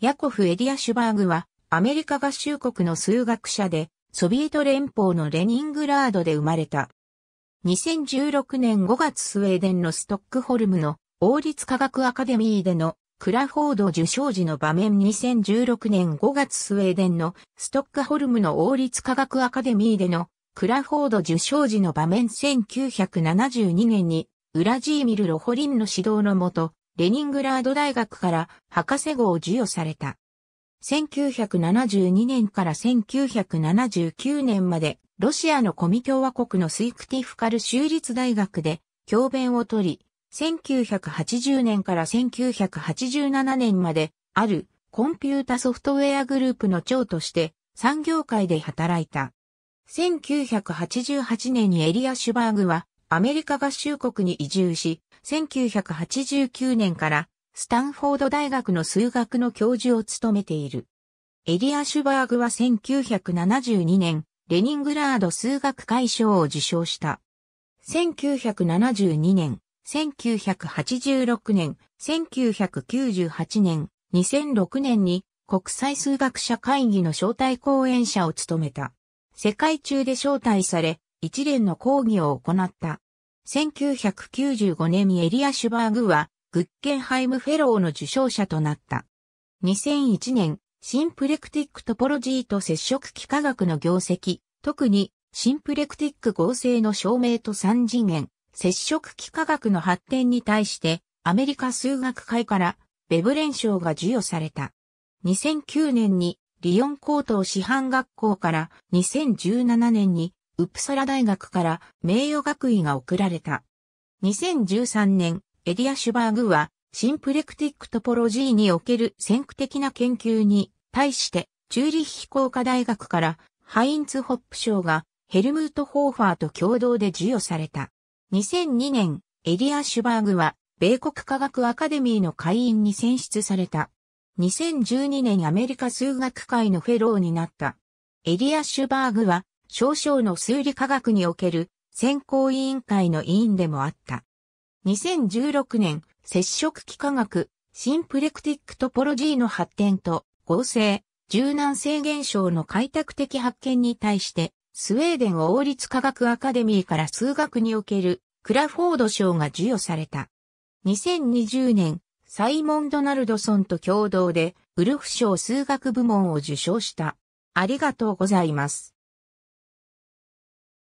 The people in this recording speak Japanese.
ヤコフ・エリアシュバーグは、アメリカ合衆国の数学者で、ソビエト連邦のレニングラードで生まれた。2016年5月スウェーデンのストックホルムの王立科学アカデミーでのクラフォード受賞時の場面2016年5月スウェーデンのストックホルムの王立科学アカデミーでのクラフォード受賞時の場面1972年にウラジーミル・ロホリンの指導のもとレニングラード大学から博士号を授与された。1972年から1979年まで、ロシアのコミ共和国のスイクティフカル州立大学で教鞭を取り、1980年から1987年まで、あるコンピュータソフトウェアグループの長として産業界で働いた。1988年にエリア・シュバーグはアメリカ合衆国に移住し、1989年からスタンフォード大学の数学の教授を務めている。エリア・シュバーグは1972年、レニングラード数学会賞を受賞した。1972年、1986年、1998年、2006年に国際数学者会議の招待講演者を務めた。世界中で招待され、一連の抗議を行った。1995年にエリア・シュバーグは、グッケンハイムフェローの受賞者となった。2001年、シンプレクティックトポロジーと接触機科学の業績、特にシンプレクティック合成の証明と三次元、接触機科学の発展に対して、アメリカ数学界からベブレン賞が授与された。2009年にリヨン高等師範学校から2017年にウプサラ大学から名誉学位が贈られた。2013年、エリアシュバーグは、シンプレクティックトポロジーにおける先駆的な研究に対して、チューリッヒ工科大学からハインツ・ホップ賞がヘルムート・ホーファーと共同で授与された。2002年、エリア・シュバーグは、米国科学アカデミーの会員に選出された。2012年アメリカ数学会のフェローになった。エリア・シュバーグは、少々の数理科学における選考委員会の委員でもあった。2016年、接触機科学、シンプレクティックトポロジーの発展と合成、柔軟性現象の開拓的発見に対して、スウェーデン王立科学アカデミーから数学におけるクラフォード賞が授与された。2020年、サイモン・ドナルドソンと共同でウルフ賞数学部門を受賞した。ありがとうございます。